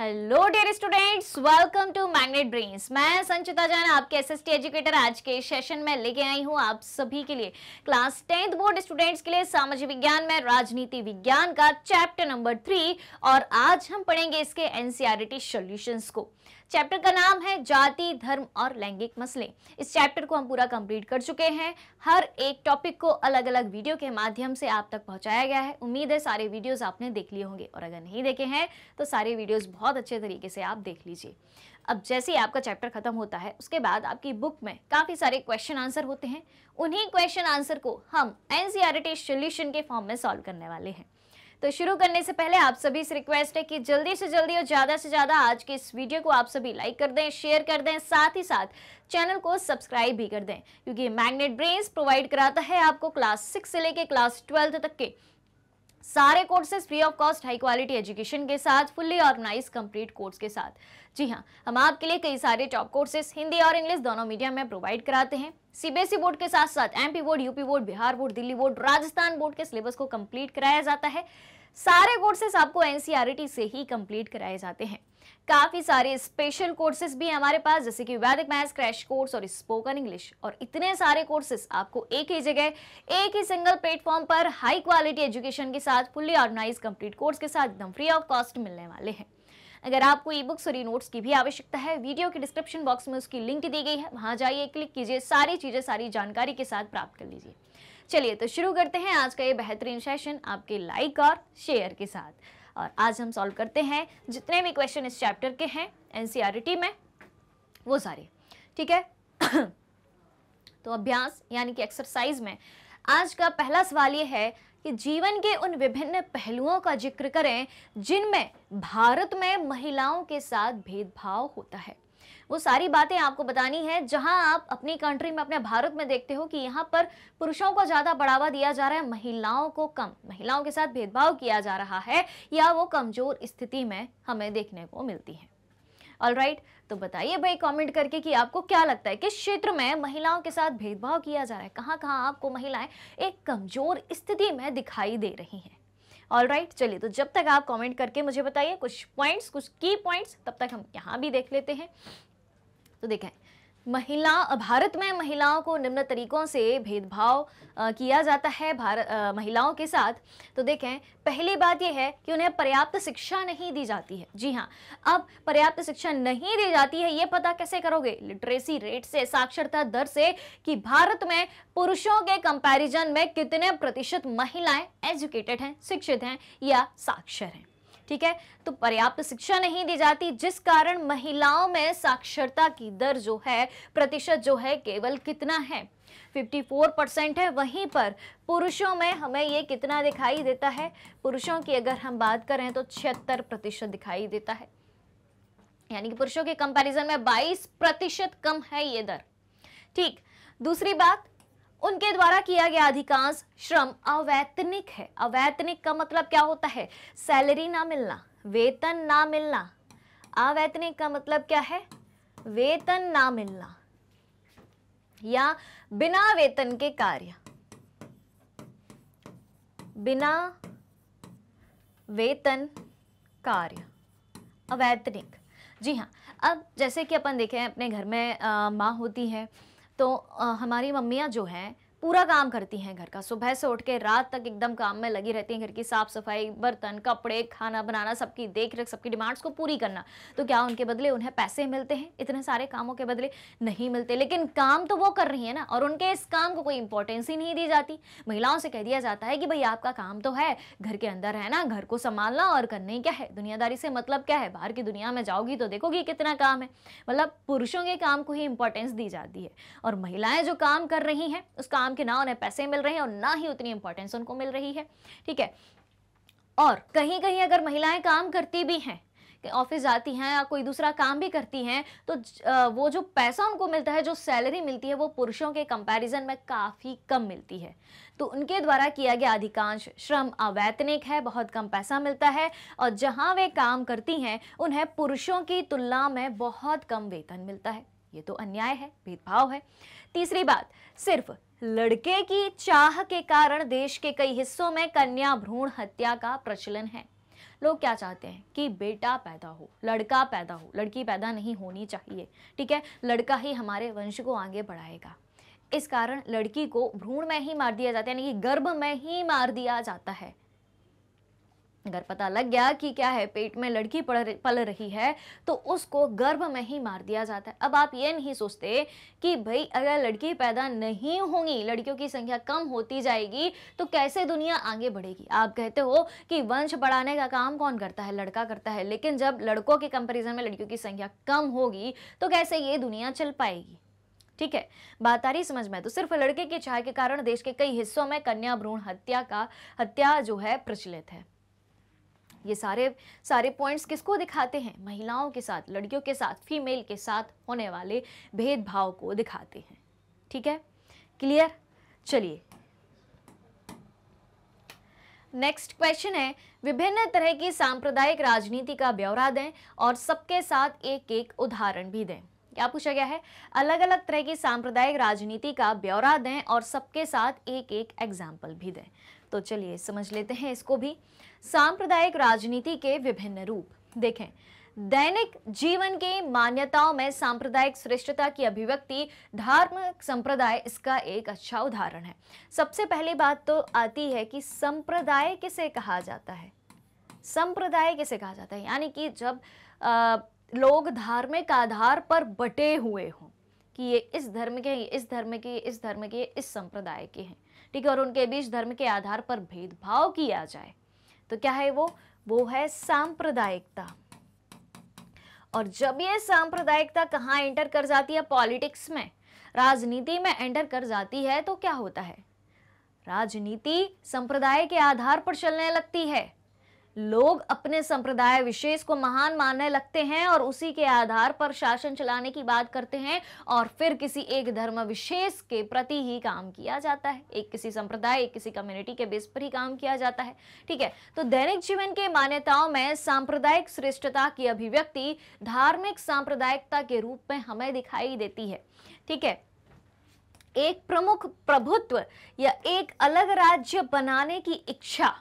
Hello dear students welcome to magnet brains मैं संचिता जैन आपके SST educator आज के सेशन में लेके आई हूँ आप सभी के लिए क्लास टेंथ बोर्ड स्टूडेंट्स के लिए सामाजिक विज्ञान में राजनीति विज्ञान का चैप्टर नंबर थ्री और आज हम पढ़ेंगे इसके एनसीआरटी सॉल्यूशंस e को चैप्टर का नाम है जाति धर्म और लैंगिक मसले इस चैप्टर को हम पूरा कंप्लीट कर चुके हैं हर एक टॉपिक को अलग अलग वीडियो के माध्यम से आप तक पहुंचाया गया है उम्मीद है सारे वीडियोस आपने देख लिए होंगे और अगर नहीं देखे हैं तो सारे वीडियोस बहुत अच्छे तरीके से आप देख लीजिए अब जैसे ही आपका चैप्टर खत्म होता है उसके बाद आपकी बुक में काफ़ी सारे क्वेश्चन आंसर होते हैं उन्हीं क्वेश्चन आंसर को हम एन सी सोल्यूशन के फॉर्म में सॉल्व करने वाले हैं तो शुरू करने से पहले आप सभी से रिक्वेस्ट है कि जल्दी से जल्दी और ज़्यादा से ज़्यादा आज के इस वीडियो को आप सभी लाइक कर दें शेयर कर दें साथ ही साथ चैनल को सब्सक्राइब भी कर दें क्योंकि मैग्नेट ब्रेन्स प्रोवाइड कराता है आपको क्लास सिक्स से लेकर क्लास ट्वेल्थ तक के सारे courses free of cost high quality education के साथ फुल्ली ऑर्गेनाइज कंप्लीट कोर्स के साथ जी हाँ हम आपके लिए कई सारे टॉप कोर्सेज हिंदी और इंग्लिश दोनों मीडियम में प्रोवाइड कराते हैं सीबीएसई बोर्ड e के साथ साथ MP board UP board Bihar board Delhi board Rajasthan board के सिलेबस को कंप्लीट कराया जाता है सारे कोर्सेस आपको एनसीआरटी e से ही कंप्लीट कराए जाते हैं काफ़ी सारे स्पेशल कोर्सेज भी हैं हमारे पास जैसे कि वैदिक मैथ्स क्रैश कोर्स और स्पोकन इंग्लिश और इतने सारे कोर्सेज आपको एक ही जगह एक ही सिंगल प्लेटफॉर्म पर हाई क्वालिटी एजुकेशन के साथ फुल्ली ऑर्गेनाइज कंप्लीट कोर्स के साथ एकदम फ्री ऑफ कॉस्ट मिलने वाले हैं अगर आपको ई बुक्स और ई नोट्स की भी आवश्यकता है वीडियो के डिस्क्रिप्शन बॉक्स में उसकी लिंक दी गई है वहां जाइए क्लिक कीजिए सारी चीज़ें सारी जानकारी के साथ प्राप्त कर लीजिए चलिए तो शुरू करते हैं आज का ये बेहतरीन सेशन आपके लाइक और शेयर के साथ और आज हम सॉल्व करते हैं जितने भी क्वेश्चन इस चैप्टर के हैं एनसीईआरटी e में वो सारे ठीक है तो अभ्यास यानी कि एक्सरसाइज में आज का पहला सवाल ये है कि जीवन के उन विभिन्न पहलुओं का जिक्र करें जिनमें भारत में महिलाओं के साथ भेदभाव होता है वो सारी बातें आपको बतानी है जहां आप अपनी कंट्री में अपने भारत में देखते हो कि यहाँ पर पुरुषों को ज़्यादा बढ़ावा दिया जा रहा है महिलाओं को कम महिलाओं के साथ भेदभाव किया जा रहा है या वो कमज़ोर स्थिति में हमें देखने को मिलती है ऑल राइट तो बताइए भाई कमेंट करके कि आपको क्या लगता है किस क्षेत्र में महिलाओं के साथ भेदभाव किया जा रहा है कहाँ कहाँ आपको महिलाएं एक कमजोर स्थिति में दिखाई दे रही हैं ऑल राइट चलिए तो जब तक आप कमेंट करके मुझे बताइए कुछ पॉइंट्स कुछ की पॉइंट्स तब तक हम यहाँ भी देख लेते हैं तो देखें महिला भारत में महिलाओं को निम्न तरीकों से भेदभाव किया जाता है भारत महिलाओं के साथ तो देखें पहली बात यह है कि उन्हें पर्याप्त शिक्षा नहीं दी जाती है जी हाँ अब पर्याप्त शिक्षा नहीं दी जाती है ये पता कैसे करोगे लिटरेसी रेट से साक्षरता दर से कि भारत में पुरुषों के कंपैरिजन में कितने प्रतिशत महिलाएं एजुकेटेड हैं शिक्षित हैं या साक्षर हैं ठीक है तो पर्याप्त शिक्षा नहीं दी जाती जिस कारण महिलाओं में साक्षरता की दर जो है प्रतिशत जो है केवल कितना है 54 परसेंट है वहीं पर पुरुषों में हमें ये कितना दिखाई देता है पुरुषों की अगर हम बात करें तो छिहत्तर प्रतिशत दिखाई देता है यानी कि पुरुषों के कंपैरिजन में 22 प्रतिशत कम है ये दर ठीक दूसरी बात उनके द्वारा किया गया अधिकांश श्रम अवैतनिक है अवैतनिक का मतलब क्या होता है सैलरी ना मिलना वेतन ना मिलना अवैतनिक का मतलब क्या है वेतन ना मिलना या बिना वेतन के कार्य बिना वेतन कार्य अवैतनिक जी हाँ अब जैसे कि अपन देखें अपने घर में आ, माँ होती है तो हमारी मम्मियाँ जो हैं पूरा काम करती हैं घर का सुबह से उठ के रात तक एकदम काम में लगी रहती हैं घर की साफ सफाई बर्तन कपड़े खाना बनाना सबकी देख रेख सबकी डिमांड्स को पूरी करना तो क्या उनके बदले उन्हें पैसे मिलते हैं इतने सारे कामों के बदले नहीं मिलते लेकिन काम तो वो कर रही है ना और उनके इस काम को कोई इंपॉर्टेंस ही नहीं दी जाती महिलाओं से कह दिया जाता है कि भाई आपका काम तो है घर के अंदर है ना घर को संभालना और करने क्या है दुनियादारी से मतलब क्या है बाहर की दुनिया में जाओगी तो देखोगी कितना काम है मतलब पुरुषों के काम को ही इंपॉर्टेंस दी जाती है और महिलाएं जो काम कर रही हैं उस काम काम के ना उन्हें पैसे मिल रहे हैं और ना ही उतनी इंपॉर्टेंस उनको मिल रही है ठीक है और कहीं कहीं अगर महिलाएं काम करती भी हैं ऑफिस जाती हैं या कोई दूसरा काम भी करती हैं तो वो जो पैसा उनको मिलता है जो सैलरी मिलती है वो पुरुषों के कंपैरिजन में काफ़ी कम मिलती है तो उनके द्वारा किया गया अधिकांश श्रम अवैतनिक है बहुत कम पैसा मिलता है और जहाँ वे काम करती हैं उन्हें पुरुषों की तुलना में बहुत कम वेतन मिलता है ये तो अन्याय है भेदभाव है तीसरी बात सिर्फ लड़के की चाह के कारण देश के कई हिस्सों में कन्या भ्रूण हत्या का प्रचलन है लोग क्या चाहते हैं कि बेटा पैदा हो लड़का पैदा हो लड़की पैदा नहीं होनी चाहिए ठीक है लड़का ही हमारे वंश को आगे बढ़ाएगा इस कारण लड़की को भ्रूण में ही मार दिया जाता है यानी कि गर्भ में ही मार दिया जाता है अगर पता लग गया कि क्या है पेट में लड़की पल रही है तो उसको गर्भ में ही मार दिया जाता है अब आप ये नहीं सोचते कि भाई अगर लड़की पैदा नहीं होंगी लड़कियों की संख्या कम होती जाएगी तो कैसे दुनिया आगे बढ़ेगी आप कहते हो कि वंश बढ़ाने का काम कौन करता है लड़का करता है लेकिन जब लड़कों के कंपेरिजन में लड़कियों की संख्या कम होगी तो कैसे ये दुनिया चल पाएगी ठीक है बात आ रही समझ में तो सिर्फ लड़के की चाह के कारण देश के कई हिस्सों में कन्या भ्रूण हत्या का हत्या जो है प्रचलित है ये सारे सारे पॉइंट्स किसको दिखाते हैं महिलाओं के साथ लड़कियों के साथ फीमेल के साथ होने वाले भेदभाव को दिखाते हैं ठीक है क्लियर चलिए नेक्स्ट क्वेश्चन है विभिन्न तरह की सांप्रदायिक राजनीति का ब्यौरा दें और सबके साथ एक एक उदाहरण भी दें क्या पूछा गया है अलग अलग तरह की सांप्रदायिक राजनीति का ब्यौरा दें और सबके साथ एक एक एग्जाम्पल भी दें तो चलिए समझ लेते हैं इसको भी सांप्रदायिक राजनीति के विभिन्न रूप देखें दैनिक जीवन की मान्यताओं में सांप्रदायिक श्रेष्ठता की अभिव्यक्ति धार्मिक संप्रदाय इसका एक अच्छा उदाहरण है सबसे पहली बात तो आती है कि संप्रदाय किसे कहा जाता है संप्रदाय किसे कहा जाता है यानी कि जब आ, लोग धार्मिक आधार पर बटे हुए हों कि ये इस धर्म के इस धर्म के इस धर्म के इस संप्रदाय के हैं ठीक है और उनके बीच धर्म के आधार पर भेदभाव किया जाए तो क्या है वो वो है सांप्रदायिकता और जब ये सांप्रदायिकता कहाँ एंटर कर जाती है पॉलिटिक्स में राजनीति में एंटर कर जाती है तो क्या होता है राजनीति संप्रदाय के आधार पर चलने लगती है लोग अपने संप्रदाय विशेष को महान मानने लगते हैं और उसी के आधार पर शासन चलाने की बात करते हैं और फिर किसी एक धर्म विशेष के प्रति ही काम किया जाता है एक किसी संप्रदाय एक किसी कम्युनिटी के बेस पर ही काम किया जाता है ठीक है तो दैनिक जीवन के मान्यताओं में सांप्रदायिक श्रेष्ठता की अभिव्यक्ति धार्मिक सांप्रदायिकता के रूप में हमें दिखाई देती है ठीक है एक प्रमुख प्रभुत्व या एक अलग राज्य बनाने की इच्छा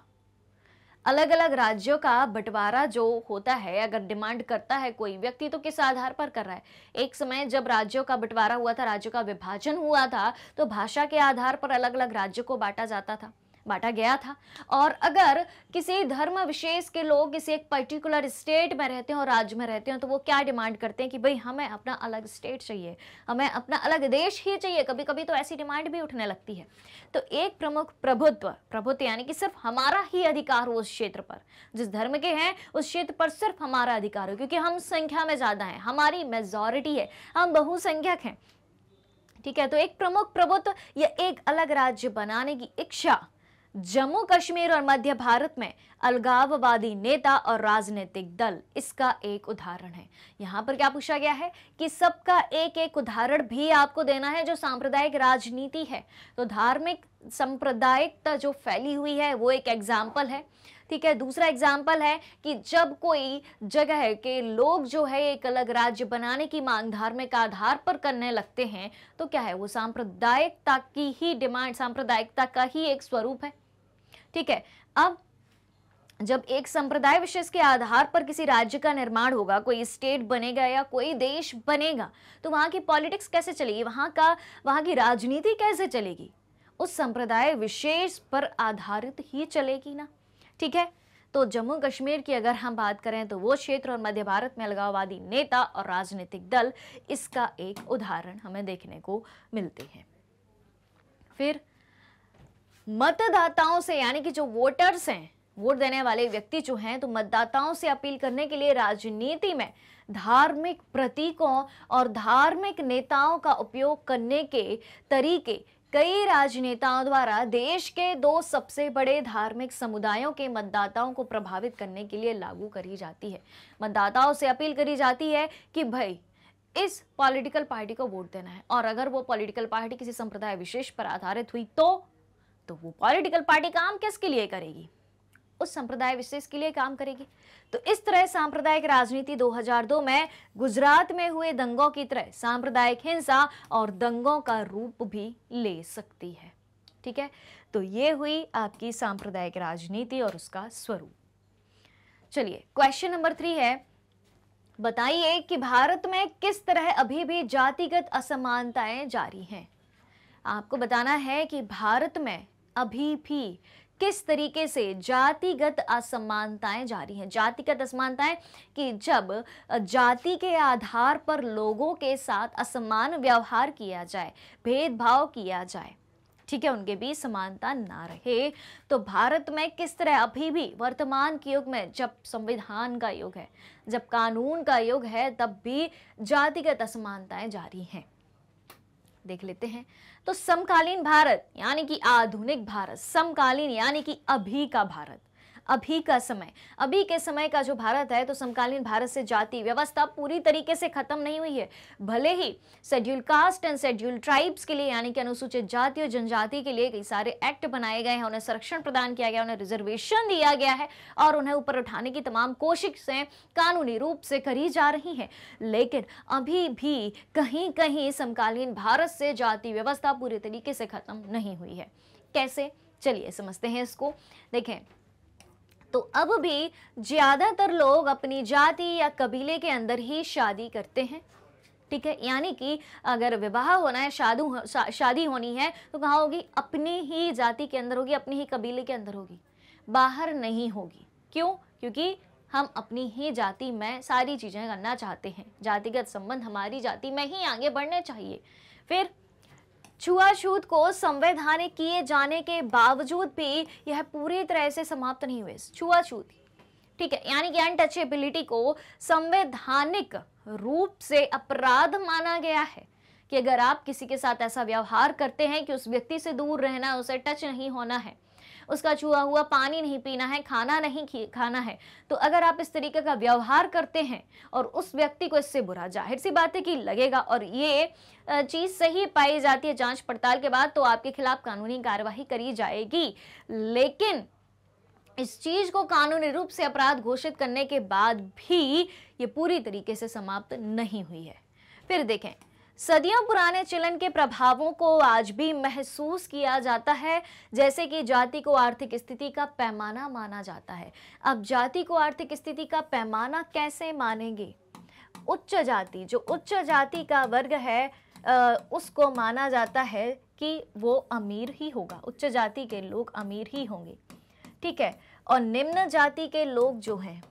अलग अलग राज्यों का बंटवारा जो होता है अगर डिमांड करता है कोई व्यक्ति तो किस आधार पर कर रहा है एक समय जब राज्यों का बंटवारा हुआ था राज्यों का विभाजन हुआ था तो भाषा के आधार पर अलग अलग राज्यों को बांटा जाता था बांटा गया था और अगर किसी धर्म विशेष के लोग किसी एक पर्टिकुलर स्टेट में रहते हैं और राज्य में रहते हैं तो वो क्या डिमांड करते हैं कि भाई हमें अपना अलग स्टेट चाहिए हमें अपना अलग देश ही चाहिए कभी कभी तो ऐसी डिमांड भी उठने लगती है तो एक प्रमुख प्रभुत्व प्रभुत्व यानी कि सिर्फ हमारा ही अधिकार हो उस क्षेत्र पर जिस धर्म के हैं उस क्षेत्र पर सिर्फ हमारा अधिकार हो क्योंकि हम संख्या में ज़्यादा हैं हमारी मेजोरिटी है हम बहुसंख्यक हैं ठीक है तो एक प्रमुख प्रभुत्व या एक अलग राज्य बनाने की इच्छा जम्मू कश्मीर और मध्य भारत में अलगाववादी नेता और राजनीतिक दल इसका एक उदाहरण है यहां पर क्या पूछा गया है कि सबका एक एक उदाहरण भी आपको देना है जो सांप्रदायिक राजनीति है तो धार्मिक सांप्रदायिकता जो फैली हुई है वो एक एग्जाम्पल है ठीक है दूसरा एग्जाम्पल है कि जब कोई जगह के लोग जो है एक अलग राज्य बनाने की मांग धार्मिक आधार पर करने लगते हैं तो क्या है वो सांप्रदायिकता की ही डिमांड सांप्रदायिकता का ही एक स्वरूप है ठीक है अब जब एक संप्रदाय विशेष के आधार पर किसी राज्य का निर्माण होगा कोई स्टेट बनेगा या कोई देश बनेगा तो वहाँ की पॉलिटिक्स कैसे चलेगी वहाँ का वहाँ की राजनीति कैसे चलेगी उस संप्रदाय विशेष पर आधारित ही चलेगी ना ठीक है तो जम्मू कश्मीर की अगर हम बात करें तो वो क्षेत्र और मध्य भारत में अलगाववादी नेता और राजनीतिक दल इसका एक उदाहरण हमें देखने को मिलते हैं फिर मतदाताओं से यानी कि जो वोटर्स हैं वोट देने वाले व्यक्ति जो हैं तो मतदाताओं से अपील करने के लिए राजनीति में धार्मिक प्रतीकों और धार्मिक नेताओं का उपयोग करने के तरीके कई राजनेताओं द्वारा देश के दो सबसे बड़े धार्मिक समुदायों के मतदाताओं को प्रभावित करने के लिए लागू करी जाती है मतदाताओं से अपील करी जाती है कि भाई इस पॉलिटिकल पार्टी को वोट देना है और अगर वो पॉलिटिकल पार्टी किसी संप्रदाय विशेष पर आधारित हुई तो तो वो पॉलिटिकल पार्टी काम किसके लिए करेगी उस संप्रदाय विशेष के लिए काम करेगी तो इस तरह सांप्रदायिक राजनीति 2002 में गुजरात में हुए दंगों की तरह सांप्रदायिक हिंसा और दंगों का रूप भी ले सकती है ठीक है तो ये हुई आपकी सांप्रदायिक राजनीति और उसका स्वरूप चलिए क्वेश्चन नंबर थ्री है बताइए कि भारत में किस तरह अभी भी जातिगत असमानताएं जारी हैं आपको बताना है कि भारत में अभी भी किस तरीके से जातिगत असमानताएं जारी हैं जातिगत असमानताएं कि जब जाति के आधार पर लोगों के साथ असमान व्यवहार किया जाए भेदभाव किया जाए ठीक है उनके बीच समानता ना रहे तो भारत में किस तरह अभी भी वर्तमान के युग में जब संविधान का युग है जब कानून का युग है तब भी जातिगत असमानताएं जारी हैं देख लेते हैं तो समकालीन भारत यानी कि आधुनिक भारत समकालीन यानी कि अभी का भारत अभी का समय अभी के समय का जो भारत है तो समकालीन भारत से जाति व्यवस्था पूरी तरीके से खत्म नहीं हुई है भले ही schedule caste and schedule tribes के लिए यानी कि अनुसूचित जाति और जनजाति के लिए कई सारे एक्ट बनाए गए हैं उन्हें संरक्षण प्रदान किया गया उन्हें रिजर्वेशन दिया गया है और उन्हें ऊपर उठाने की तमाम कोशिशें कानूनी रूप से करी जा रही हैं लेकिन अभी भी कहीं कहीं समकालीन भारत से जाति व्यवस्था पूरी तरीके से खत्म नहीं हुई है कैसे चलिए समझते हैं इसको देखें तो अब भी ज़्यादातर लोग अपनी जाति या कबीले के अंदर ही शादी करते हैं ठीक है यानी कि अगर विवाह होना है शादू शा, शादी होनी है तो कहाँ होगी अपनी ही जाति के अंदर होगी अपने ही कबीले के अंदर होगी बाहर नहीं होगी क्यों क्योंकि हम अपनी ही जाति में सारी चीज़ें करना चाहते हैं जातिगत संबंध हमारी जाति में ही आगे बढ़ने चाहिए फिर छुआछूत को संवैधानिक किए जाने के बावजूद भी यह पूरी तरह से समाप्त नहीं हुए छुआछूत ठीक है यानी कि अनटचेबिलिटी को संवैधानिक रूप से अपराध माना गया है कि अगर आप किसी के साथ ऐसा व्यवहार करते हैं कि उस व्यक्ति से दूर रहना उसे टच नहीं होना है उसका छुआ हुआ पानी नहीं पीना है खाना नहीं खाना है तो अगर आप इस तरीके का व्यवहार करते हैं और उस व्यक्ति को इससे बुरा जाहिर सी बात है कि लगेगा और ये चीज़ सही पाई जाती है जांच पड़ताल के बाद तो आपके खिलाफ कानूनी कार्यवाही करी जाएगी लेकिन इस चीज को कानूनी रूप से अपराध घोषित करने के बाद भी ये पूरी तरीके से समाप्त नहीं हुई है फिर देखें सदियों पुराने चलन के प्रभावों को आज भी महसूस किया जाता है जैसे कि जाति को आर्थिक स्थिति का पैमाना माना जाता है अब जाति को आर्थिक स्थिति का पैमाना कैसे मानेंगे उच्च जाति जो उच्च जाति का वर्ग है उसको माना जाता है कि वो अमीर ही होगा उच्च जाति के लोग अमीर ही होंगे ठीक है और निम्न जाति के लोग जो हैं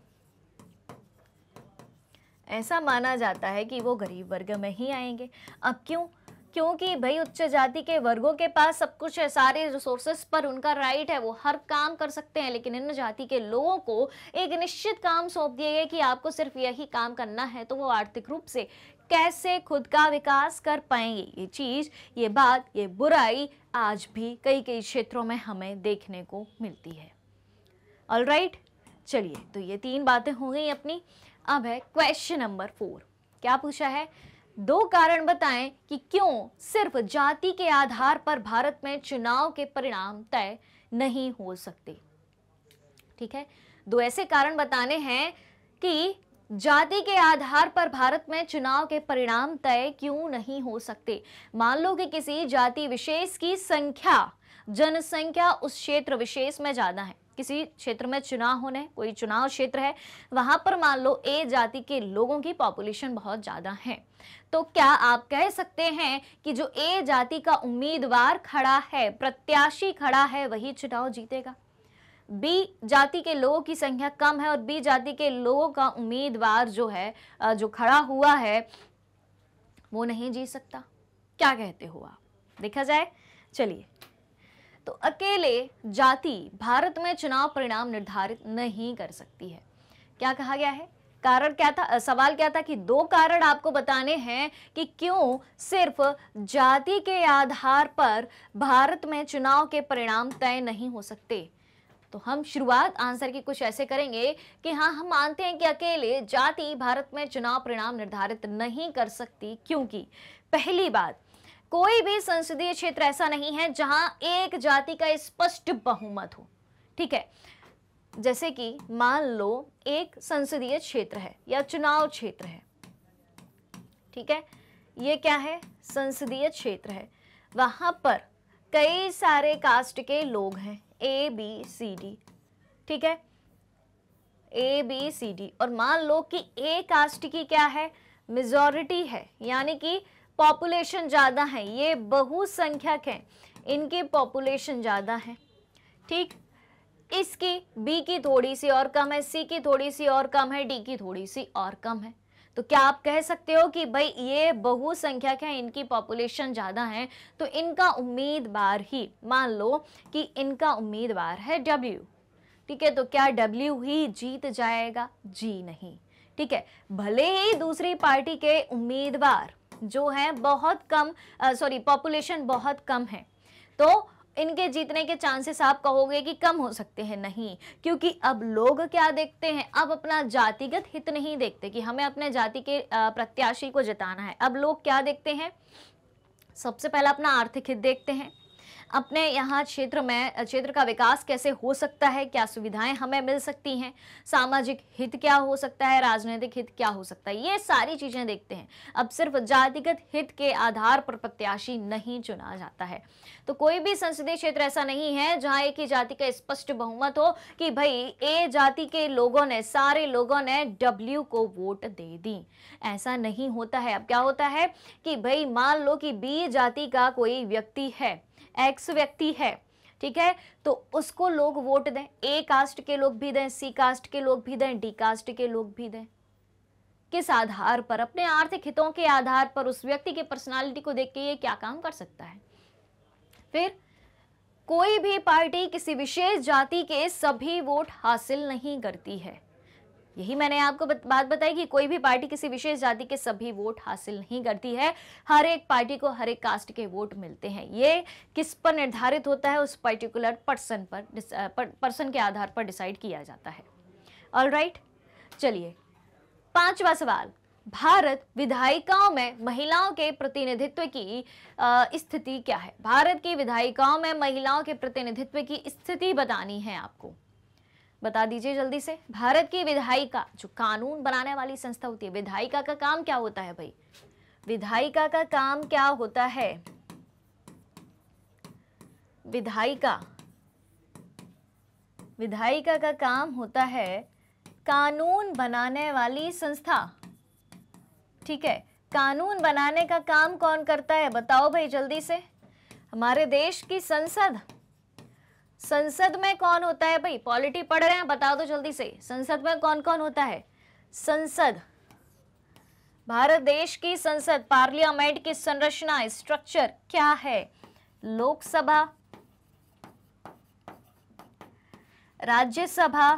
ऐसा माना जाता है कि वो गरीब वर्ग में ही आएंगे अब क्यों क्योंकि भाई उच्च जाति के वर्गों के पास सब कुछ है सारे रिसोर्सेस पर उनका राइट है वो हर काम कर सकते हैं लेकिन इन जाति के लोगों को एक निश्चित काम सौंप दिए गए कि आपको सिर्फ यही काम करना है तो वो आर्थिक रूप से कैसे खुद का विकास कर पाएंगे ये चीज़ ये बात ये बुराई आज भी कई कई क्षेत्रों में हमें देखने को मिलती है ऑल राइट चलिए तो ये तीन बातें हो गई अपनी अब है क्वेश्चन नंबर फोर क्या पूछा है दो कारण बताएं कि क्यों सिर्फ जाति के आधार पर भारत में चुनाव के परिणाम तय नहीं हो सकते ठीक है दो ऐसे कारण बताने हैं कि जाति के आधार पर भारत में चुनाव के परिणाम तय क्यों नहीं हो सकते मान लो कि किसी जाति विशेष की संख्या जनसंख्या उस क्षेत्र विशेष में ज़्यादा है किसी क्षेत्र में चुनाव होने कोई चुनाव क्षेत्र है वहां पर मान लो ए जाति के लोगों की पॉपुलेशन बहुत ज़्यादा है तो क्या आप कह सकते हैं कि जो ए जाति का उम्मीदवार खड़ा है प्रत्याशी खड़ा है वही चुनाव जीतेगा बी जाति के लोगों की संख्या कम है और बी जाति के लोगों का उम्मीदवार जो है जो खड़ा हुआ है वो नहीं जीत सकता क्या कहते हो आप देखा जाए चलिए तो अकेले जाति भारत में चुनाव परिणाम निर्धारित नहीं कर सकती है क्या कहा गया है कारण क्या था सवाल क्या था कि दो कारण आपको बताने हैं कि क्यों सिर्फ जाति के आधार पर भारत में चुनाव के परिणाम तय नहीं हो सकते तो हम शुरुआत आंसर की कुछ ऐसे करेंगे कि हाँ हम मानते हैं कि अकेले जाति भारत में चुनाव परिणाम निर्धारित नहीं कर सकती क्योंकि पहली बात कोई भी संसदीय क्षेत्र ऐसा नहीं है जहां एक जाति का स्पष्ट बहुमत हो ठीक है जैसे कि मान लो एक संसदीय क्षेत्र है या चुनाव क्षेत्र है ठीक है ये क्या है संसदीय क्षेत्र है वहां पर कई सारे कास्ट के लोग हैं ए बी सी डी ठीक है ए बी सी डी और मान लो कि ए कास्ट की क्या है मेजोरिटी है यानी कि पॉपुलेशन ज़्यादा है ये बहुसंख्यक हैं इनकी पॉपुलेशन ज़्यादा है ठीक इसकी बी की थोड़ी सी और कम है सी की थोड़ी सी और कम है डी की थोड़ी सी और कम है तो क्या आप कह सकते हो कि भाई ये बहुसंख्यक है इनकी पॉपुलेशन ज़्यादा है तो इनका उम्मीदवार ही मान लो कि इनका उम्मीदवार है डब्ल्यू ठीक है तो क्या डब्ल्यू ही जीत जाएगा जी नहीं ठीक है भले ही दूसरी पार्टी के उम्मीदवार जो है बहुत कम सॉरी पॉपुलेशन बहुत कम है तो इनके जीतने के चांसेस आप कहोगे कि कम हो सकते हैं नहीं क्योंकि अब लोग क्या देखते हैं अब अपना जातिगत हित नहीं देखते कि हमें अपने जाति के प्रत्याशी को जिताना है अब लोग क्या देखते हैं सबसे पहला अपना आर्थिक हित देखते हैं अपने यहाँ क्षेत्र में क्षेत्र का विकास कैसे हो सकता है क्या सुविधाएं हमें मिल सकती हैं सामाजिक हित क्या हो सकता है राजनीतिक हित क्या हो सकता है ये सारी चीज़ें देखते हैं अब सिर्फ जातिगत हित के आधार पर प्रत्याशी नहीं चुना जाता है तो कोई भी संसदीय क्षेत्र ऐसा नहीं है जहाँ एक ही जाति का स्पष्ट बहुमत हो कि भाई ए जाति के लोगों ने सारे लोगों ने डब्ल्यू को वोट दे दी ऐसा नहीं होता है अब क्या होता है कि भाई मान लो कि बी जाति का कोई व्यक्ति है एक्स व्यक्ति है ठीक है तो उसको लोग वोट दें ए कास्ट के लोग भी दें सी कास्ट के लोग भी दें डी कास्ट के लोग भी दें किस आधार पर अपने आर्थिक हितों के आधार पर उस व्यक्ति के पर्सनालिटी को देख के ये क्या काम कर सकता है फिर कोई भी पार्टी किसी विशेष जाति के सभी वोट हासिल नहीं करती है यही मैंने आपको बात बताई कि कोई भी पार्टी किसी विशेष जाति के सभी वोट हासिल नहीं करती है हर एक पार्टी को हर एक कास्ट के वोट मिलते हैं ये किस पर निर्धारित होता है उस पर्टिकुलर पर्सन पर पर्सन के आधार पर डिसाइड किया जाता है ऑल राइट चलिए पांचवा सवाल भारत विधायिकाओं में महिलाओं के प्रतिनिधित्व की स्थिति क्या है भारत की विधायिकाओं में महिलाओं के प्रतिनिधित्व की स्थिति बतानी है आपको बता दीजिए जल्दी से भारत की विधायिका जो कानून बनाने वाली संस्था होती है विधायिका का काम क्या होता है भाई विधायिका का काम क्या होता है विधायिका विधायिका का काम होता है कानून बनाने वाली संस्था ठीक है कानून बनाने का काम कौन करता है बताओ भाई जल्दी से हमारे देश की संसद संसद में कौन होता है भाई पॉलिटी पढ़ रहे हैं बता दो जल्दी से संसद में कौन कौन होता है संसद भारत देश की संसद पार्लियामेंट की संरचना स्ट्रक्चर क्या है लोकसभा राज्यसभा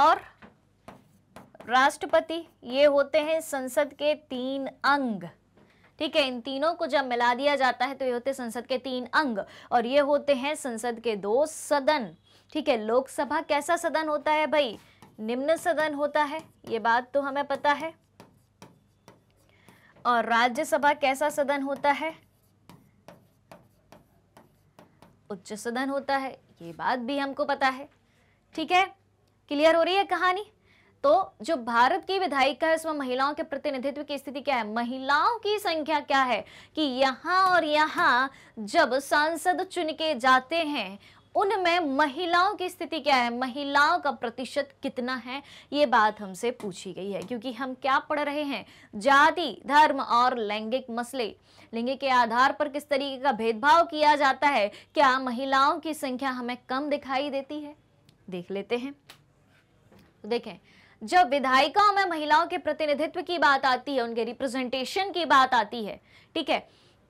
और राष्ट्रपति ये होते हैं संसद के तीन अंग ठीक है इन तीनों को जब मिला दिया जाता है तो ये होते संसद के तीन अंग और ये होते हैं संसद के दो सदन ठीक है लोकसभा कैसा सदन होता है भाई निम्न सदन होता है ये बात तो हमें पता है और राज्यसभा कैसा सदन होता है उच्च सदन होता है ये बात भी हमको पता है ठीक है क्लियर हो रही है कहानी तो जो भारत की विधायिका है उसमें महिलाओं के प्रतिनिधित्व की स्थिति क्या है महिलाओं की संख्या क्या है कि यहां और यहां जब सांसद चुन के जाते हैं उनमें महिलाओं की स्थिति क्या है महिलाओं का प्रतिशत कितना है ये बात हमसे पूछी गई है क्योंकि हम क्या पढ़ रहे हैं जाति धर्म और लैंगिक मसले लिंग के आधार पर किस तरीके का भेदभाव किया जाता है क्या महिलाओं की संख्या हमें कम दिखाई देती है देख लेते हैं तो देखें जब विधायिकाओं में महिलाओं के प्रतिनिधित्व की बात आती है उनके रिप्रेजेंटेशन की बात आती है ठीक है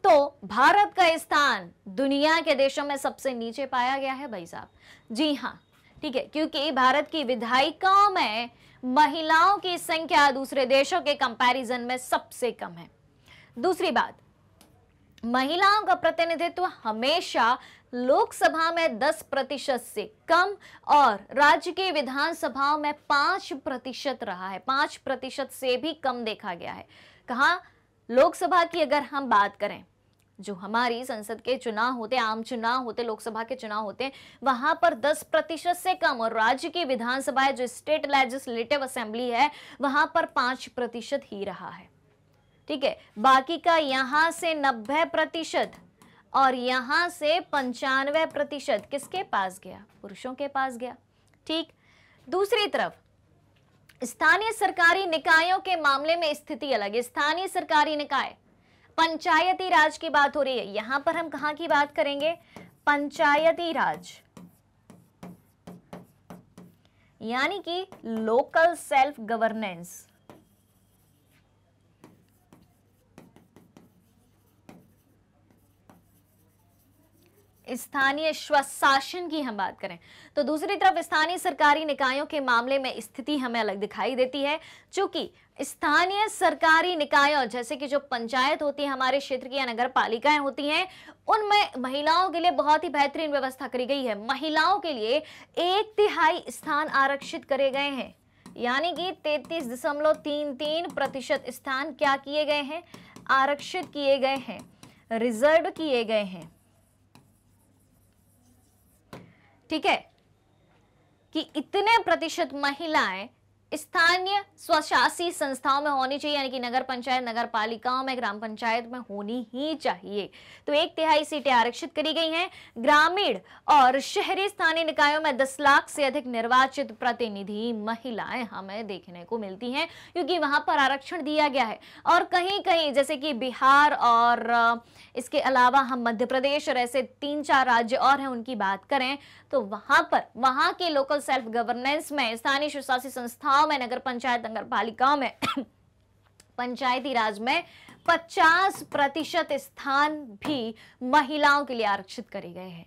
तो भारत का स्थान दुनिया के देशों में सबसे नीचे पाया गया है भाई साहब जी हाँ ठीक है क्योंकि भारत की विधायिकाओं में महिलाओं की संख्या दूसरे देशों के कंपैरिजन में सबसे कम है दूसरी बात महिलाओं का प्रतिनिधित्व हमेशा लोकसभा में 10 प्रतिशत से कम और राज्य की विधानसभाओं में 5 प्रतिशत रहा है 5 प्रतिशत से भी कम देखा गया है कहा लोकसभा की अगर हम बात करें जो हमारी संसद के चुनाव होते आम चुनाव होते लोकसभा के चुनाव होते वहां पर 10 प्रतिशत से कम और राज्य की विधानसभा जो स्टेट लेजिस्लेटिव असेंबली है वहां पर पांच प्रतिशत ही रहा है ठीक है बाकी का यहां से नब्बे प्रतिशत और यहां से पंचानवे प्रतिशत किसके पास गया पुरुषों के पास गया ठीक दूसरी तरफ स्थानीय सरकारी निकायों के मामले में स्थिति अलग है स्थानीय सरकारी निकाय पंचायती राज की बात हो रही है यहां पर हम कहा की बात करेंगे पंचायती राज यानी कि लोकल सेल्फ गवर्नेंस स्थानीय स्वशासन की हम बात करें तो दूसरी तरफ स्थानीय सरकारी निकायों के मामले में स्थिति हमें अलग दिखाई देती है चूंकि स्थानीय सरकारी निकायों जैसे कि जो पंचायत होती है हमारे क्षेत्र की या नगर पालिकाएं होती हैं उनमें महिलाओं के लिए बहुत ही बेहतरीन व्यवस्था करी गई है महिलाओं के लिए एक तिहाई स्थान आरक्षित करे गए हैं यानी कि तैतीस दशमलव तीन तीन प्रतिशत स्थान क्या किए गए हैं आरक्षित किए गए हैं रिजर्व किए गए हैं ठीक है कि इतने प्रतिशत महिलाएं स्थानीय स्वशासी संस्थाओं में होनी चाहिए यानी कि नगर पंचायत नगर पालिकाओं में ग्राम पंचायत में होनी ही चाहिए तो एक तिहाई सीटें आरक्षित करी गई हैं ग्रामीण और शहरी स्थानीय निकायों में 10 लाख से अधिक निर्वाचित प्रतिनिधि महिलाएं हमें देखने को मिलती हैं क्योंकि वहां पर आरक्षण दिया गया है और कहीं कहीं जैसे कि बिहार और इसके अलावा हम मध्य प्रदेश और ऐसे तीन चार राज्य और हैं उनकी बात करें तो वहां पर वहां के लोकल सेल्फ गवर्नेंस में स्थानीय स्वशासी संस्थाओं में नगर पंचायत नगर पालिकाओं में पंचायती राज में 50 प्रतिशत स्थान भी महिलाओं के लिए आरक्षित करे गए हैं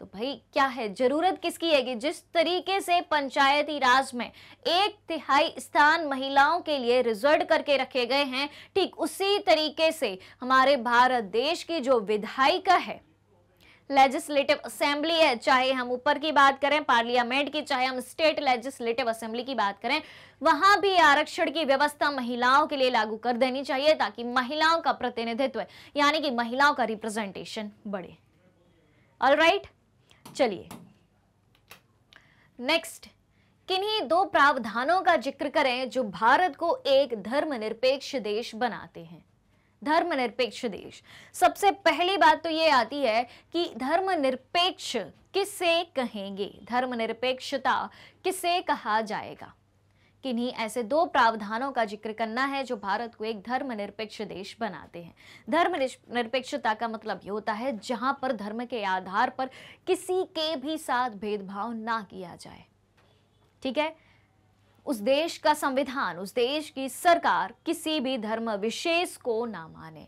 तो भाई क्या है जरूरत किसकी है कि जिस तरीके से पंचायती राज में एक तिहाई स्थान महिलाओं के लिए रिजर्व करके रखे गए हैं ठीक उसी तरीके से हमारे भारत देश की जो विधायिका है लेजिस्लेटिव असेंबली है चाहे हम ऊपर की बात करें पार्लियामेंट की चाहे हम स्टेट लेजिस्लेटिव असेंबली की बात करें वहां भी आरक्षण की व्यवस्था महिलाओं के लिए लागू कर देनी चाहिए ताकि महिलाओं का प्रतिनिधित्व यानी कि महिलाओं का रिप्रेजेंटेशन बढ़े ऑल राइट चलिए नेक्स्ट किन्हीं दो प्रावधानों का जिक्र करें जो भारत को एक धर्मनिरपेक्ष देश बनाते हैं धर्मनिरपेक्ष देश सबसे पहली बात तो ये आती है कि धर्मनिरपेक्ष किसे कहेंगे धर्मनिरपेक्षता किसे कहा जाएगा किन्हीं ऐसे दो प्रावधानों का जिक्र करना है जो भारत को एक धर्मनिरपेक्ष देश बनाते हैं धर्म निरपेक्षता का मतलब ये होता है जहां पर धर्म के आधार पर किसी के भी साथ भेदभाव ना किया जाए ठीक है उस देश का संविधान उस देश की सरकार किसी भी धर्म विशेष को ना माने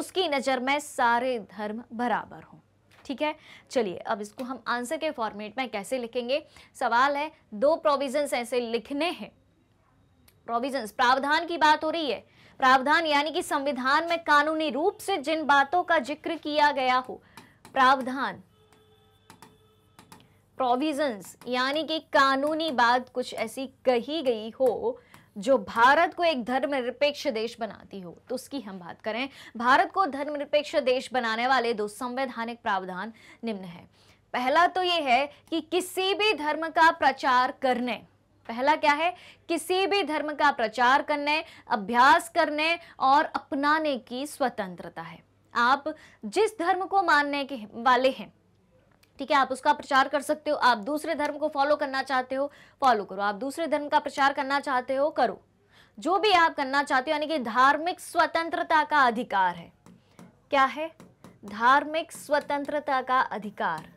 उसकी नज़र में सारे धर्म बराबर हों ठीक है चलिए अब इसको हम आंसर के फॉर्मेट में कैसे लिखेंगे सवाल है दो प्रोविजंस ऐसे लिखने हैं प्रोविजंस प्रावधान की बात हो रही है प्रावधान यानी कि संविधान में कानूनी रूप से जिन बातों का जिक्र किया गया हो प्रावधान प्रोविजंस यानी कि कानूनी बात कुछ ऐसी कही गई हो जो भारत को एक धर्मनिरपेक्ष देश बनाती हो तो उसकी हम बात करें भारत को धर्मनिरपेक्ष देश बनाने वाले दो संवैधानिक प्रावधान निम्न है पहला तो ये है कि किसी भी धर्म का प्रचार करने पहला क्या है किसी भी धर्म का प्रचार करने अभ्यास करने और अपनाने की स्वतंत्रता है आप जिस धर्म को मानने के वाले हैं ठीक है आप उसका प्रचार कर सकते हो आप दूसरे धर्म को फॉलो करना चाहते हो फॉलो करो आप दूसरे धर्म का प्रचार करना चाहते हो करो जो भी आप करना चाहते हो यानी कि धार्मिक स्वतंत्रता का अधिकार है क्या है धार्मिक स्वतंत्रता का अधिकार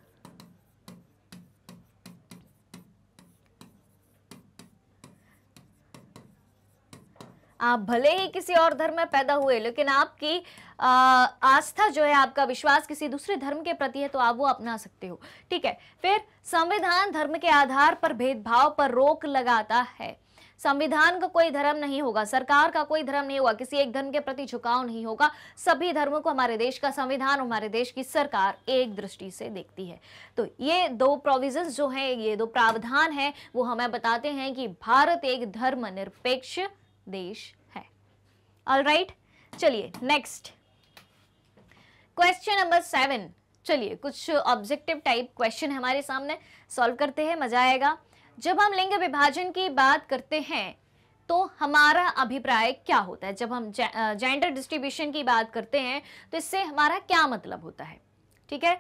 आप भले ही किसी और धर्म में पैदा हुए लेकिन आपकी आस्था जो है आपका विश्वास किसी दूसरे धर्म के प्रति है तो आप वो अपना सकते हो ठीक है फिर संविधान धर्म के आधार पर भेदभाव पर रोक लगाता है संविधान का कोई धर्म नहीं होगा सरकार का कोई धर्म नहीं होगा किसी एक धर्म के प्रति झुकाव नहीं होगा सभी धर्मों को हमारे देश का संविधान हमारे देश की सरकार एक दृष्टि से देखती है तो ये दो प्रोविजंस जो हैं ये दो प्रावधान हैं वो हमें बताते हैं कि भारत एक धर्मनिरपेक्ष देश है ऑल चलिए नेक्स्ट क्वेश्चन नंबर सेवन चलिए कुछ ऑब्जेक्टिव टाइप क्वेश्चन हमारे सामने सॉल्व करते हैं मजा आएगा जब हम लिंग विभाजन की बात करते हैं तो हमारा अभिप्राय क्या होता है जब हम जेंडर डिस्ट्रीब्यूशन की बात करते हैं तो इससे हमारा क्या मतलब होता है ठीक है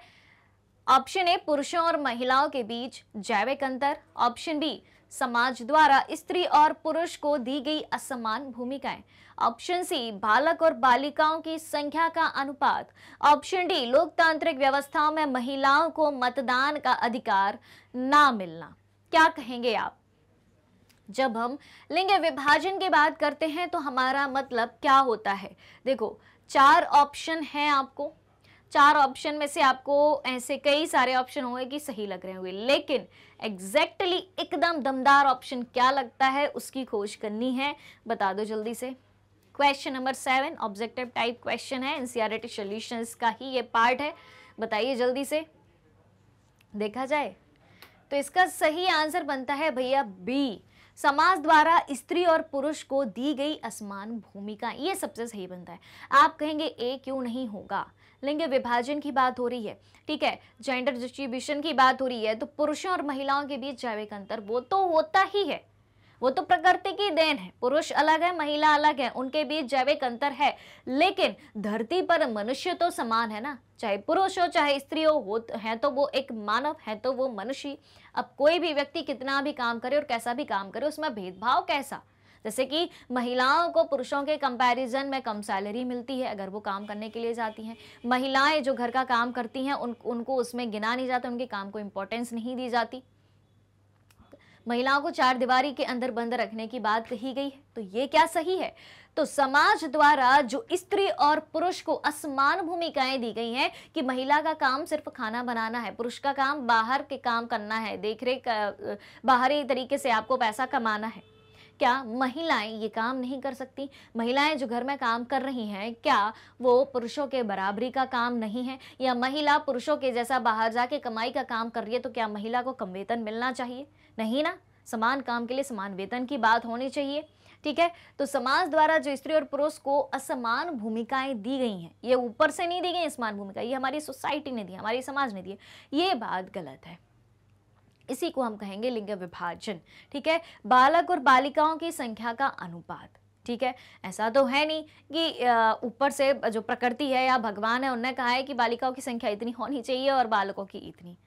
ऑप्शन ए पुरुषों और महिलाओं के बीच जैविक अंतर ऑप्शन बी समाज द्वारा स्त्री और पुरुष को दी गई असमान भूमिकाएं ऑप्शन सी बालक और बालिकाओं की संख्या का अनुपात ऑप्शन डी लोकतांत्रिक व्यवस्थाओं में महिलाओं को मतदान का अधिकार ना मिलना क्या कहेंगे आप जब हम लिंग विभाजन की बात करते हैं तो हमारा मतलब क्या होता है देखो चार ऑप्शन हैं आपको चार ऑप्शन में से आपको ऐसे कई सारे ऑप्शन होंगे कि सही लग रहे होंगे लेकिन एग्जैक्टली exactly एकदम दमदार ऑप्शन क्या लगता है उसकी खोज करनी है बता दो जल्दी से question number seven objective type question है एनसीआरटी सोल्यूशन का ही ये पार्ट है बताइए जल्दी से देखा जाए तो इसका सही आंसर बनता है भैया बी समाज द्वारा स्त्री और पुरुष को दी गई असमान भूमिका ये सबसे सही बनता है आप कहेंगे ए क्यों नहीं होगा लिंग विभाजन की बात हो रही है ठीक है जेंडर डिस्ट्रीब्यूशन की बात हो रही है तो पुरुषों और महिलाओं के बीच जैविक अंतर वो तो होता ही है वो तो प्रकृति की देन है पुरुष अलग है महिला अलग है उनके बीच जैविक अंतर है लेकिन धरती पर मनुष्य तो समान है ना चाहे पुरुष हो चाहे स्त्री हो, वो तो है तो वो एक मानव है तो वो मनुष्य अब कोई भी व्यक्ति कितना भी काम करे और कैसा भी काम करे उसमें भेदभाव कैसा जैसे कि महिलाओं को पुरुषों के कंपैरिजन में कम सैलरी मिलती है अगर वो काम करने के लिए जाती हैं महिलाएं जो घर का काम करती हैं उन उनको उसमें गिना नहीं जाता उनके काम को इम्पोर्टेंस नहीं दी जाती महिलाओं को चार दीवारी के अंदर बंद रखने की बात कही गई है तो ये क्या सही है तो समाज द्वारा जो स्त्री और पुरुष को असमान भूमिकाएं दी गई हैं कि महिला का काम सिर्फ खाना बनाना है पुरुष का काम बाहर के काम करना है देख रेख बाहरी तरीके से आपको पैसा कमाना है क्या महिलाएं ये काम नहीं कर सकती महिलाएं जो घर में काम कर रही हैं क्या वो पुरुषों के बराबरी का काम नहीं है या महिला पुरुषों के जैसा बाहर जाके कमाई का काम कर रही है तो क्या महिला को कम वेतन मिलना चाहिए नहीं ना समान काम के लिए समान वेतन की बात होनी चाहिए ठीक है तो समाज द्वारा जो स्त्री और पुरुष को असमान भूमिकाएं दी गई हैं ये ऊपर से नहीं दी गई समान भूमिका ये हमारी सोसाइटी ने दी हमारी समाज ने दी ये बात गलत है इसी को हम कहेंगे लिंग विभाजन ठीक है बालक और बालिकाओं की संख्या का अनुपात ठीक है ऐसा तो है नहीं कि ऊपर से जो प्रकृति है या भगवान है उन्होंने कहा है कि बालिकाओं की संख्या इतनी होनी चाहिए और बालकों की इतनी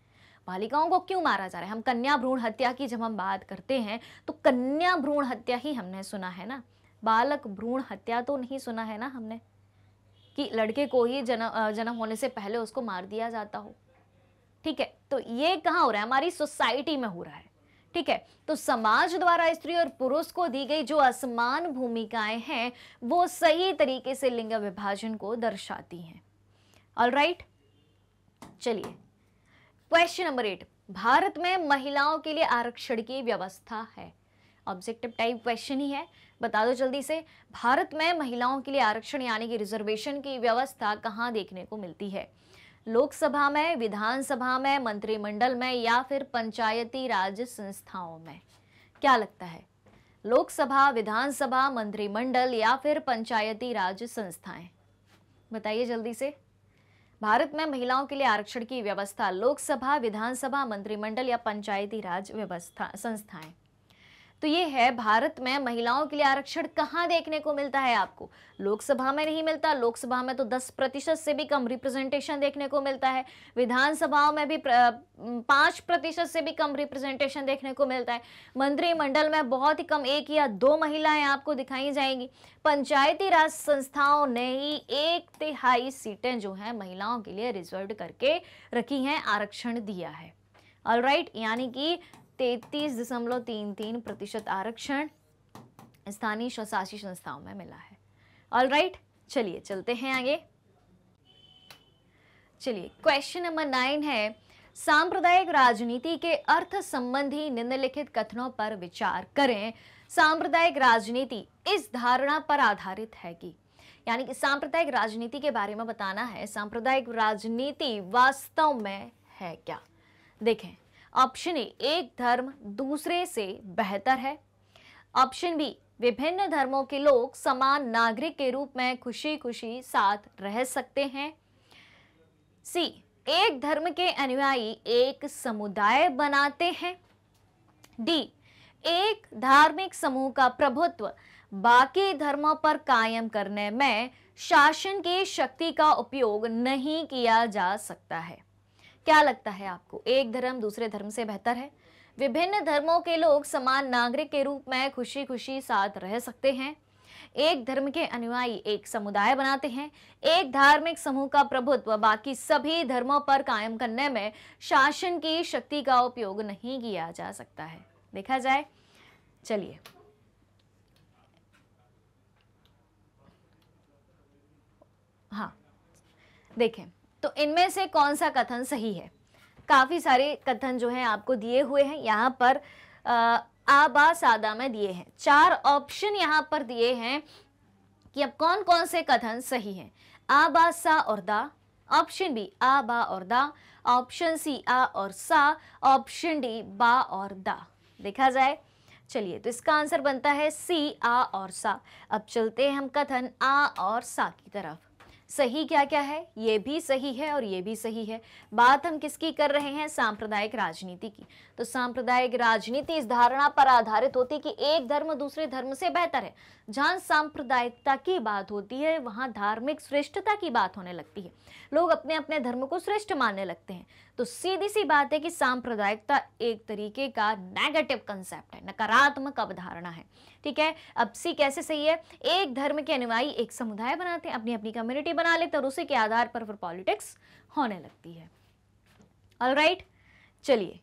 बालिकाओं को क्यों मारा जा रहा है हम कन्या भ्रूण हत्या की जब हम बात करते हैं तो कन्या भ्रूण हत्या ही हमने सुना है ना बालक भ्रूण हत्या तो नहीं सुना है ना हमने कि लड़के को ही जन्म जन्म होने से पहले उसको मार दिया जाता हो ठीक है तो ये कहाँ हो रहा है हमारी सोसाइटी में हो रहा है ठीक है तो समाज द्वारा स्त्री और पुरुष को दी गई जो असमान भूमिकाएं हैं वो सही तरीके से लिंग विभाजन को दर्शाती हैं ऑल राइट चलिए क्वेश्चन नंबर एट भारत में महिलाओं के लिए आरक्षण की व्यवस्था है ऑब्जेक्टिव टाइप क्वेश्चन ही है बता दो जल्दी से भारत में महिलाओं के लिए आरक्षण यानी कि रिजर्वेशन की व्यवस्था कहाँ देखने को मिलती है लोकसभा में विधानसभा में मंत्रिमंडल में या फिर पंचायती राज संस्थाओं में क्या लगता है लोकसभा विधानसभा मंत्रिमंडल या फिर पंचायती राज संस्थाएं बताइए जल्दी से भारत में महिलाओं के लिए आरक्षण की व्यवस्था लोकसभा विधानसभा मंत्रिमंडल या पंचायती राज व्यवस्था संस्थाएं तो ये है भारत में महिलाओं के लिए आरक्षण कहाँ देखने को मिलता है आपको लोकसभा में नहीं मिलता लोकसभा में तो 10 प्रतिशत से भी कम रिप्रेजेंटेशन देखने को मिलता है विधानसभाओं में भी पाँच प्रतिशत से भी कम रिप्रेजेंटेशन देखने को मिलता है मंत्रिमंडल में बहुत ही कम एक या दो महिलाएं आपको दिखाई जाएंगी पंचायती राज संस्थाओं ने ही एक तिहाई सीटें जो हैं महिलाओं के लिए रिजर्व करके रखी हैं आरक्षण दिया है ऑल राइट right, यानी कि तैतीस दशमलव तीन तीन प्रतिशत आरक्षण स्थानीय स्वशासी संस्थाओं में मिला है ऑल राइट चलिए चलते हैं आगे चलिए क्वेश्चन नंबर नाइन है सांप्रदायिक राजनीति के अर्थ संबंधी निम्नलिखित कथनों पर विचार करें सांप्रदायिक राजनीति इस धारणा पर आधारित है कि यानी कि सांप्रदायिक राजनीति के बारे में बताना है सांप्रदायिक राजनीति वास्तव में है क्या देखें ऑप्शन ए एक धर्म दूसरे से बेहतर है ऑप्शन बी विभिन्न धर्मों के लोग समान नागरिक के रूप में खुशी खुशी साथ रह सकते हैं सी एक धर्म के अनुयायी एक समुदाय बनाते हैं डी एक धार्मिक समूह का प्रभुत्व बाकी धर्मों पर कायम करने में शासन की शक्ति का उपयोग नहीं किया जा सकता है क्या लगता है आपको एक धर्म दूसरे धर्म से बेहतर है विभिन्न धर्मों के लोग समान नागरिक के रूप में खुशी खुशी साथ रह सकते हैं एक धर्म के अनुयायी एक समुदाय बनाते हैं एक धार्मिक समूह का प्रभुत्व बाकी सभी धर्मों पर कायम करने में शासन की शक्ति का उपयोग नहीं किया जा सकता है देखा जाए चलिए हाँ देखें तो इनमें से कौन सा कथन सही है काफ़ी सारे कथन जो हैं आपको दिए हुए हैं यहाँ पर आबा सादा में दिए हैं चार ऑप्शन यहाँ पर दिए हैं कि अब कौन कौन से कथन सही हैं आबा सा और दा ऑप्शन बी आ बा और दा ऑप्शन सी आ और सा ऑप्शन डी बा और दा देखा जाए चलिए तो इसका आंसर बनता है सी आ और सा अब चलते हैं हम कथन आ और सा की तरफ सही क्या क्या है ये भी सही है और ये भी सही है बात हम किसकी कर रहे हैं सांप्रदायिक राजनीति की तो सांप्रदायिक राजनीति इस धारणा पर आधारित होती कि एक धर्म दूसरे धर्म से बेहतर है जहां सांप्रदायिकता की बात होती है वहां धार्मिक श्रेष्ठता की बात होने लगती है लोग अपने अपने धर्म को श्रेष्ठ मानने लगते हैं तो सीधी सी बात है कि सांप्रदायिकता एक तरीके का नेगेटिव कंसेप्ट है नकारात्मक अवधारणा है ठीक है अब सी कैसे सही है एक धर्म के अनुयायी एक समुदाय बनाते हैं अपनी अपनी कम्युनिटी बना लेते हैं और उसी के आधार पर फिर पॉलिटिक्स होने लगती है ऑल right? चलिए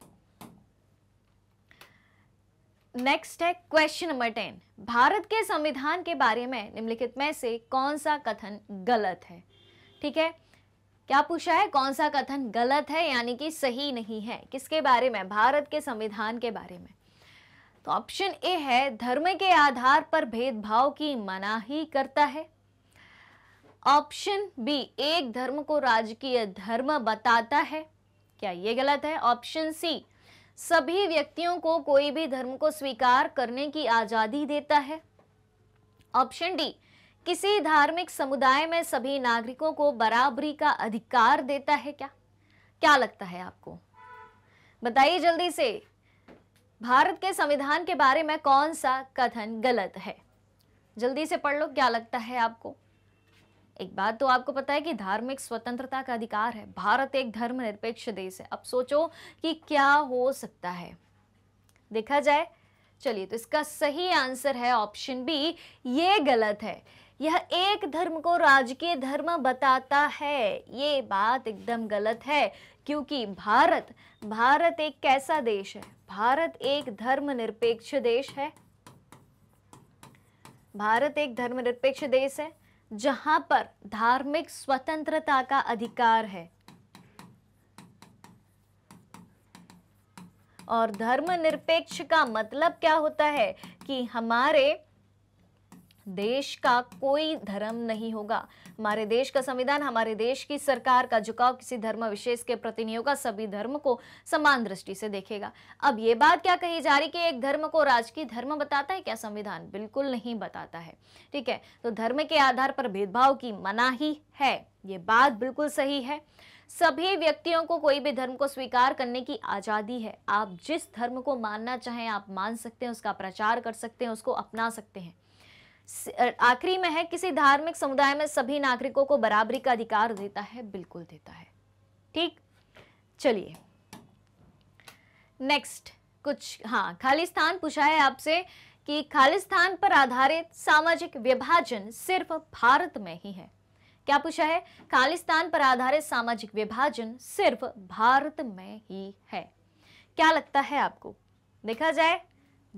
नेक्स्ट है क्वेश्चन नंबर टेन भारत के संविधान के बारे में निम्नलिखित में से कौन सा कथन गलत है ठीक है क्या पूछा है कौन सा कथन गलत है यानी कि सही नहीं है किसके बारे में भारत के संविधान के बारे में तो ऑप्शन ए है धर्म के आधार पर भेदभाव की मनाही करता है ऑप्शन बी एक धर्म को राजकीय धर्म बताता है क्या ये गलत है ऑप्शन सी सभी व्यक्तियों को कोई भी धर्म को स्वीकार करने की आज़ादी देता है ऑप्शन डी किसी धार्मिक समुदाय में सभी नागरिकों को बराबरी का अधिकार देता है क्या क्या लगता है आपको बताइए जल्दी से भारत के संविधान के बारे में कौन सा कथन गलत है जल्दी से पढ़ लो क्या लगता है आपको एक बात तो आपको पता है कि धार्मिक स्वतंत्रता का अधिकार है भारत एक धर्मनिरपेक्ष देश है अब सोचो कि क्या हो सकता है देखा जाए चलिए तो इसका सही आंसर है ऑप्शन बी ये गलत है यह एक धर्म को राजकीय धर्म बताता है ये बात एकदम गलत है क्योंकि भारत भारत एक कैसा देश है भारत एक धर्मनिरपेक्ष देश है भारत एक धर्मनिरपेक्ष देश है जहां पर धार्मिक स्वतंत्रता का अधिकार है और धर्मनिरपेक्ष का मतलब क्या होता है कि हमारे देश का कोई धर्म नहीं होगा हमारे देश का संविधान हमारे देश की सरकार का झुकाव किसी धर्म विशेष के प्रति नहीं होगा सभी धर्म को समान दृष्टि से देखेगा अब ये बात क्या कही जा रही कि एक धर्म को राजकीय धर्म बताता है क्या संविधान बिल्कुल नहीं बताता है ठीक है तो धर्म के आधार पर भेदभाव की मनाही है ये बात बिल्कुल सही है सभी व्यक्तियों को कोई भी धर्म को स्वीकार करने की आज़ादी है आप जिस धर्म को मानना चाहें आप मान सकते हैं उसका प्रचार कर सकते हैं उसको अपना सकते हैं आखिरी में है किसी धार्मिक समुदाय में सभी नागरिकों को बराबरी का अधिकार देता है बिल्कुल देता है ठीक चलिए नेक्स्ट कुछ हाँ खालिस्तान पूछा है आपसे कि खालिस्तान पर आधारित सामाजिक विभाजन सिर्फ भारत में ही है क्या पूछा है खालिस्तान पर आधारित सामाजिक विभाजन सिर्फ भारत में ही है क्या लगता है आपको देखा जाए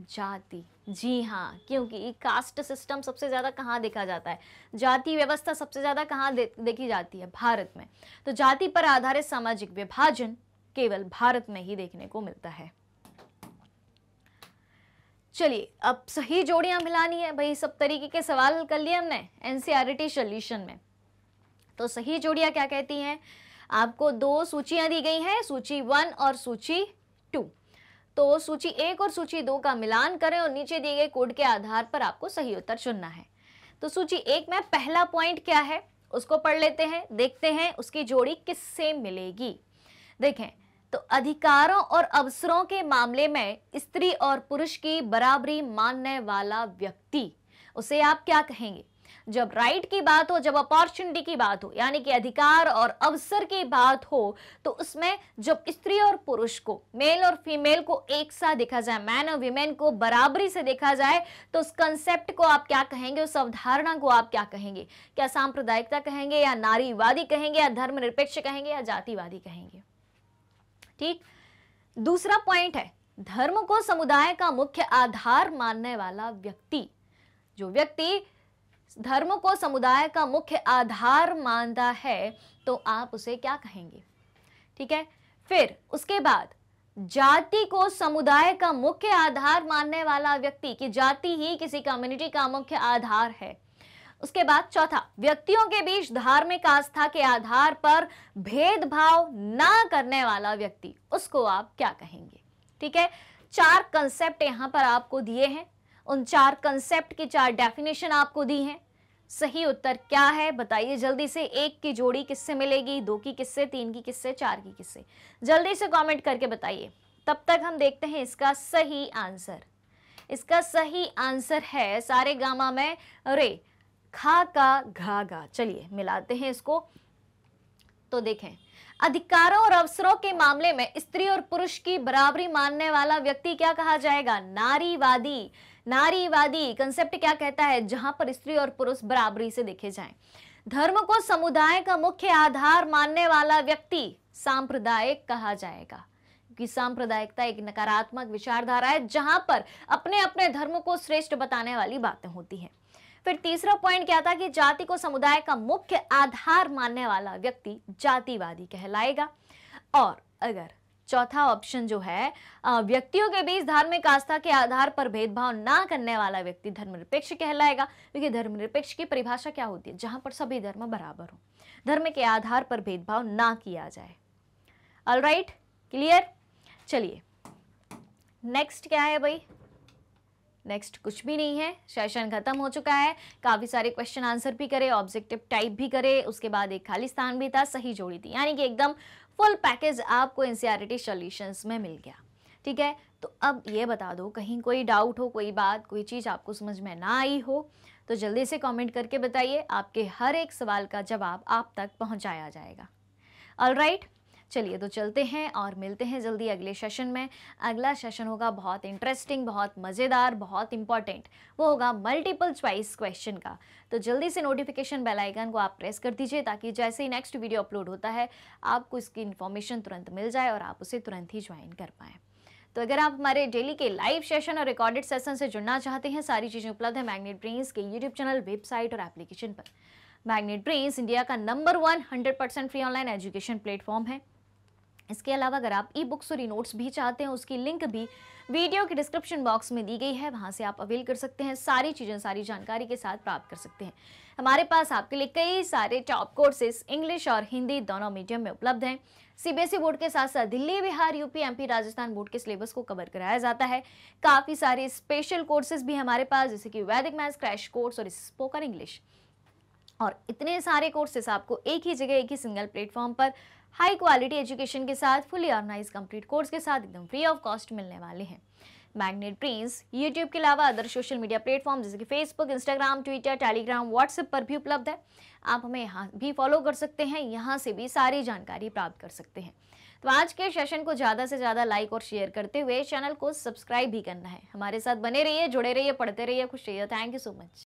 जाति जी हाँ क्योंकि कास्ट सिस्टम सबसे ज़्यादा कहाँ देखा जाता है जाति व्यवस्था सबसे ज़्यादा कहाँ दे, देखी जाती है भारत में तो जाति पर आधारित सामाजिक विभाजन केवल भारत में ही देखने को मिलता है चलिए अब सही जोड़ियां मिलानी है भाई सब तरीके के सवाल कर लिए हमने एनसीआर सोल्यूशन e में तो सही जोड़ियां क्या कहती हैं आपको दो सूचियां दी गई हैं सूची वन और सूची टू तो सूची एक और सूची दो का मिलान करें और नीचे दिए गए कोड के आधार पर आपको सही उत्तर चुनना है तो सूची एक में पहला पॉइंट क्या है उसको पढ़ लेते हैं देखते हैं उसकी जोड़ी किससे मिलेगी देखें तो अधिकारों और अवसरों के मामले में स्त्री और पुरुष की बराबरी मानने वाला व्यक्ति उसे आप क्या कहेंगे जब राइट की बात हो जब अपॉर्चुनिटी की बात हो यानी कि अधिकार और अवसर की बात हो तो उसमें जब स्त्री और पुरुष को मेल और फीमेल को एक साथ देखा जाए मैन और वीमेन को बराबरी से देखा जाए तो उस कंसेप्ट को आप क्या कहेंगे उस अवधारणा को आप क्या कहेंगे क्या सांप्रदायिकता कहेंगे या नारीवादी कहेंगे या धर्मनिरपेक्ष कहेंगे या जातिवादी कहेंगे ठीक दूसरा पॉइंट है धर्म को समुदाय का मुख्य आधार मानने वाला व्यक्ति जो व्यक्ति धर्म को समुदाय का मुख्य आधार मानता है तो आप उसे क्या कहेंगे ठीक है फिर उसके बाद जाति को समुदाय का मुख्य आधार मानने वाला व्यक्ति कि जाति ही किसी कम्युनिटी का मुख्य आधार है उसके बाद चौथा व्यक्तियों के बीच धार्मिक आस्था के आधार पर भेदभाव ना करने वाला व्यक्ति उसको आप क्या कहेंगे ठीक है चार कंसेप्ट यहां पर आपको दिए हैं उन चार कंसेप्ट की चार डेफिनेशन आपको दी हैं सही उत्तर क्या है बताइए जल्दी से एक की जोड़ी किससे मिलेगी दो की किससे तीन की किससे चार की किससे जल्दी से कमेंट करके बताइए तब तक हम देखते हैं इसका सही आंसर इसका सही आंसर है सारे गामा में रे खा का घा गा चलिए मिलाते हैं इसको तो देखें अधिकारों और अवसरों के मामले में स्त्री और पुरुष की बराबरी मानने वाला व्यक्ति क्या कहा जाएगा नारीवादी नारीवादी कंसेप्ट क्या कहता है जहां पर स्त्री और पुरुष बराबरी से देखे जाएं धर्म को समुदाय का मुख्य आधार मानने वाला व्यक्ति सांप्रदायिक कहा जाएगा क्योंकि सांप्रदायिकता एक नकारात्मक विचारधारा है जहां पर अपने अपने धर्म को श्रेष्ठ बताने वाली बातें होती हैं फिर तीसरा पॉइंट क्या था कि जाति को समुदाय का मुख्य आधार मानने वाला व्यक्ति जातिवादी कहलाएगा और अगर चौथा ऑप्शन जो है व्यक्तियों के बीच धार्मिक आस्था के आधार पर भेदभाव ना करने वाला व्यक्ति धर्मनिरपेक्ष कहलाएगा क्योंकि धर्मनिरपेक्ष की परिभाषा क्या होती है जहां पर सभी धर्म बराबर हो धर्म के आधार पर भेदभाव ना किया जाए ऑल राइट क्लियर चलिए नेक्स्ट क्या है भाई नेक्स्ट कुछ भी नहीं है सेशन खत्म हो चुका है काफ़ी सारे क्वेश्चन आंसर भी करे ऑब्जेक्टिव टाइप भी करे उसके बाद एक खाली स्थान भी था सही जोड़ी थी यानी कि एकदम फुल पैकेज आपको टी सॉल्यूशंस e में मिल गया ठीक है तो अब ये बता दो कहीं कोई डाउट हो कोई बात कोई चीज़ आपको समझ में ना आई हो तो जल्दी से कमेंट करके बताइए आपके हर एक सवाल का जवाब आप तक पहुंचाया जाएगा ऑल राइट right? चलिए तो चलते हैं और मिलते हैं जल्दी अगले सेशन में अगला सेशन होगा बहुत इंटरेस्टिंग बहुत मज़ेदार बहुत इंपॉर्टेंट वो होगा मल्टीपल च्वाइस क्वेश्चन का तो जल्दी से नोटिफिकेशन बेल आइकन को आप प्रेस कर दीजिए ताकि जैसे ही नेक्स्ट वीडियो अपलोड होता है आपको इसकी इन्फॉर्मेशन तुरंत मिल जाए और आप उसे तुरंत ही ज्वाइन कर पाएँ तो अगर आप हमारे डेली के लाइव सेशन और रिकॉर्डेड सेशन से जुड़ना चाहते हैं सारी चीज़ें उपलब्ध है मैग्नेट ब्रेन्स के यूट्यूब चैनल वेबसाइट और एप्लीकेशन पर मैग्नेट ब्रेन्स इंडिया का number one hundred percent free online education platform है इसके अलावा अगर आप ई बुक्स और ई नोट्स भी चाहते हैं उसकी लिंक भी वीडियो के डिस्क्रिप्शन बॉक्स में दी गई है वहाँ से आप अवेल कर सकते हैं सारी चीज़ें सारी जानकारी के साथ प्राप्त कर सकते हैं हमारे पास आपके लिए कई सारे टॉप कोर्सेज इंग्लिश और हिंदी दोनों मीडियम में उपलब्ध हैं सीबीएसई बोर्ड e के साथ साथ Delhi Bihar UP MP Rajasthan board के सिलेबस को कवर कराया जाता है काफ़ी सारे स्पेशल कोर्सेज भी हमारे पास जैसे कि वैदिक मैथ्स क्रैश कोर्स और स्पोकन इंग्लिश और इतने सारे कोर्सेस आपको एक ही जगह एक ही सिंगल प्लेटफॉर्म पर हाई क्वालिटी एजुकेशन के साथ फुली ऑर्गेनाइज कंप्लीट कोर्स के साथ एकदम फ्री ऑफ कॉस्ट मिलने वाले हैं मैग्नेट प्रिंस यूट्यूब के अलावा अदर सोशल मीडिया प्लेटफॉर्म जैसे कि Facebook Instagram Twitter Telegram WhatsApp पर भी उपलब्ध है आप हमें यहाँ भी फॉलो कर सकते हैं यहाँ से भी सारी जानकारी प्राप्त कर सकते हैं तो आज के सेशन को ज़्यादा से ज़्यादा लाइक और शेयर करते हुए चैनल को सब्सक्राइब भी करना है हमारे साथ बने रहिए जुड़े रहिए पढ़ते रहिए खुश रहिए थैंक यू सो मच